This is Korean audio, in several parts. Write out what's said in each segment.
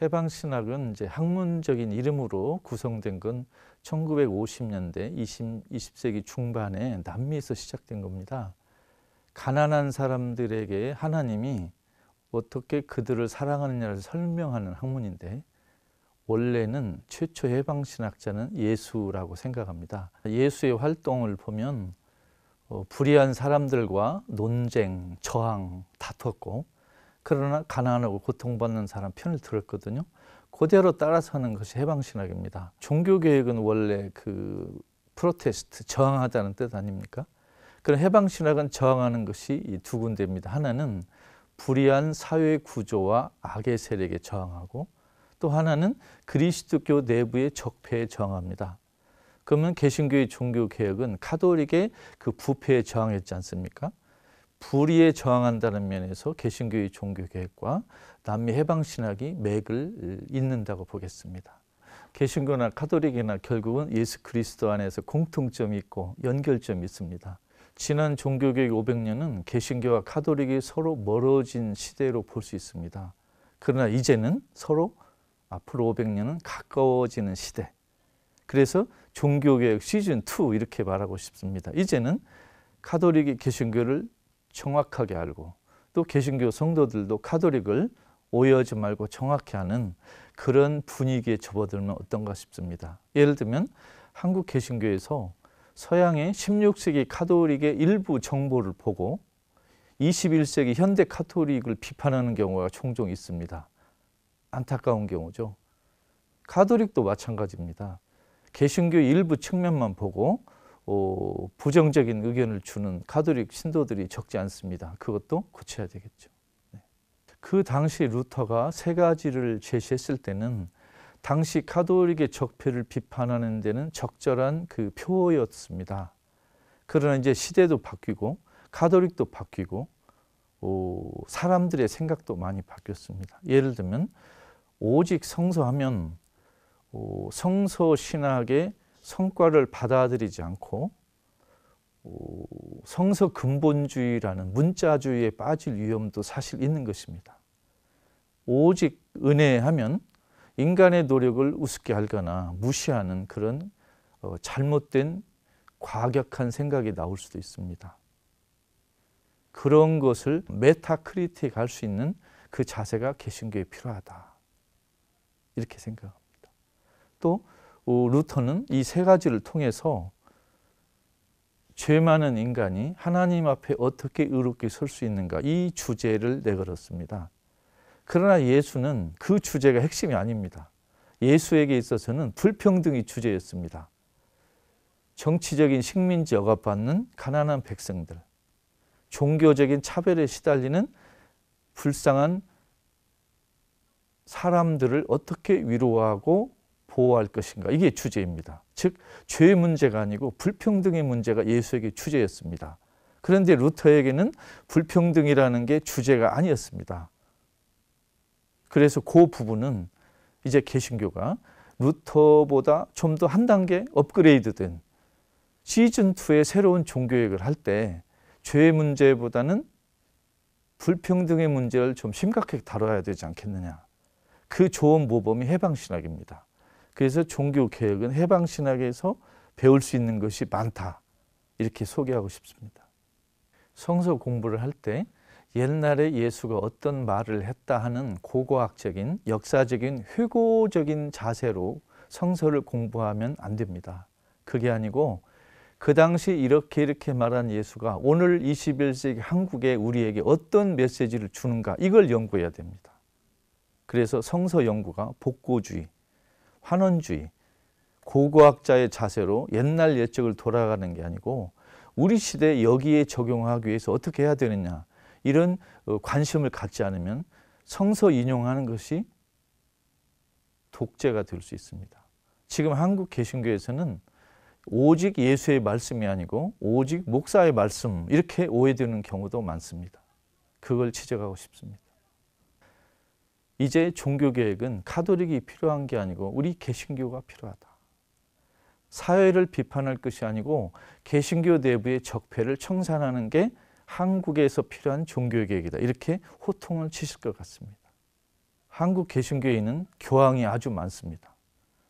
해방 신학은 이제 학문적인 이름으로 구성된 건 1950년대 20, 20세기 중반에 남미에서 시작된 겁니다. 가난한 사람들에게 하나님이 어떻게 그들을 사랑하느냐를 설명하는 학문인데 원래는 최초 해방 신학자는 예수라고 생각합니다. 예수의 활동을 보면 어, 불의한 사람들과 논쟁, 저항 다퉜고 그러나 가난하고 고통받는 사람 편을 들었거든요. 그대로 따라서는 것이 해방신학입니다. 종교교육은 원래 그 프로테스트, 저항하다는 뜻 아닙니까? 그럼 해방신학은 저항하는 것이 이두 군데입니다. 하나는 불의한 사회 구조와 악의 세력에 저항하고 또 하나는 그리스도교 내부의 적폐에 저항합니다. 그러면 개신교의 종교개혁은 카톨릭의 그 부패에 저항했지 않습니까? 불의에 저항한다는 면에서 개신교의 종교 계획과 남미 해방 신학이 맥을 잇는다고 보겠습니다. 개신교나 카톨릭이나 결국은 예수 그리스도 안에서 공통점이 있고 연결점이 있습니다. 지난 종교개혁 500년은 개신교와 카톨릭이 서로 멀어진 시대로 볼 수 있습니다. 그러나 이제는 서로 앞으로 500년은 가까워지는 시대. 그래서 종교개혁 시즌 2 이렇게 말하고 싶습니다. 이제는 카톨릭이 개신교를 정확하게 알고 또 개신교 성도들도 카톨릭을 오해하지 말고 정확히 하는 그런 분위기에 접어들면 어떤가 싶습니다. 예를 들면 한국 개신교에서 서양의 16세기 카톨릭의 일부 정보를 보고 21세기 현대 카톨릭을 비판하는 경우가 종종 있습니다. 안타까운 경우죠. 카톨릭도 마찬가지입니다. 개신교 일부 측면만 보고 어, 부정적인 의견을 주는 카톨릭 신도들이 적지 않습니다. 그것도 고쳐야 되겠죠. 네. 그 당시 루터가 세 가지를 제시했을 때는 당시 카톨릭의 적폐를 비판하는 데는 적절한 그 표어였습니다. 그러나 이제 시대도 바뀌고 카톨릭도 바뀌고 어, 사람들의 생각도 많이 바뀌었습니다. 예를 들면 오직 성서하면 어, 성서 신학의 성과를 받아들이지 않고 성서 근본주의라는 문자주의에 빠질 위험도 사실 있는 것입니다. 오직 은혜하면 인간의 노력을 우습게 알거나 무시하는 그런 어, 잘못된 과격한 생각이 나올 수도 있습니다. 그런 것을 메타크리틱 할 수 있는 그 자세가 개신교에 필요하다. 이렇게 생각합니다. 또 루터는 이 세 가지를 통해서 죄 많은 인간이 하나님 앞에 어떻게 의롭게 설 수 있는가 이 주제를 내걸었습니다. 그러나 예수는 그 주제가 핵심이 아닙니다. 예수에게 있어서는 불평등이 주제였습니다. 정치적인 식민지 억압받는 가난한 백성들, 종교적인 차별에 시달리는 불쌍한 사람들을 어떻게 위로하고 보호할 것인가? 이게 주제입니다. 즉, 죄 문제가 아니고 불평등의 문제가 예수에게 주제였습니다. 그런데 루터에게는 불평등이라는 게 주제가 아니었습니다. 그래서 그 부분은 이제 개신교가 루터보다 좀 더 한 단계 업그레이드된 시즌2의 새로운 종교역을 할 때죄 문제보다는 불평등의 문제를 좀 심각하게 다뤄야 되지 않겠느냐. 그 좋은 모범이 해방신학입니다. 그래서 종교 개혁은 해방 신학에서 배울 수 있는 것이 많다. 이렇게 소개하고 싶습니다. 성서 공부를 할 때 옛날에 예수가 어떤 말을 했다 하는 고고학적인 역사적인 회고적인 자세로 성서를 공부하면 안 됩니다. 그게 아니고 그 당시 이렇게 이렇게 말한 예수가 오늘 21세기 한국에 우리에게 어떤 메시지를 주는가 이걸 연구해야 됩니다. 그래서 성서 연구가 복고주의, 환원주의, 고고학자의 자세로 옛날 예측을 돌아가는 게 아니고 우리 시대 여기에 적용하기 위해서 어떻게 해야 되느냐 이런 어, 관심을 갖지 않으면 성서 인용하는 것이 독재가 될 수 있습니다. 지금 한국 개신교에서는 오직 예수의 말씀이 아니고 오직 목사의 말씀 이렇게 오해되는 경우도 많습니다. 그걸 지적하고 싶습니다. 이제 종교개혁은 카톨릭이 필요한 게 아니고 우리 개신교가 필요하다. 사회를 비판할 것이 아니고 개신교 내부의 적폐를 청산하는 게 한국에서 필요한 종교개혁이다. 이렇게 호통을 치실 것 같습니다. 한국 개신교에는 교황이 아주 많습니다.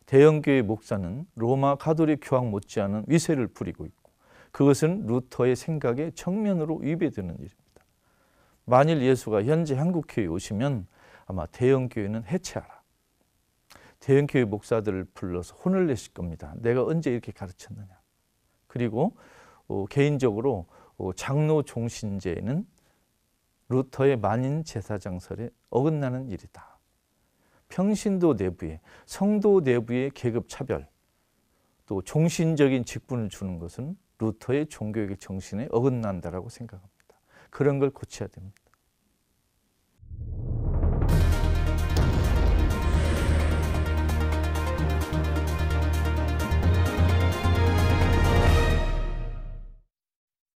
대형교회 목사는 로마 카톨릭 교황 못지않은 위세를 부리고 있고 그것은 루터의 생각에 정면으로 위배되는 일입니다. 만일 예수가 현재 한국교회에 오시면 아마 대형 교회는 해체하라. 대형 교회 목사들을 불러서 혼을 내실 겁니다. 내가 언제 이렇게 가르쳤느냐. 그리고 어, 개인적으로 어, 장로 종신제는 루터의 만인 제사장설에 어긋나는 일이다. 평신도 내부에 성도 내부의 계급 차별 또 종신적인 직분을 주는 것은 루터의 종교의 정신에 어긋난다라고 생각합니다. 그런 걸 고쳐야 됩니다.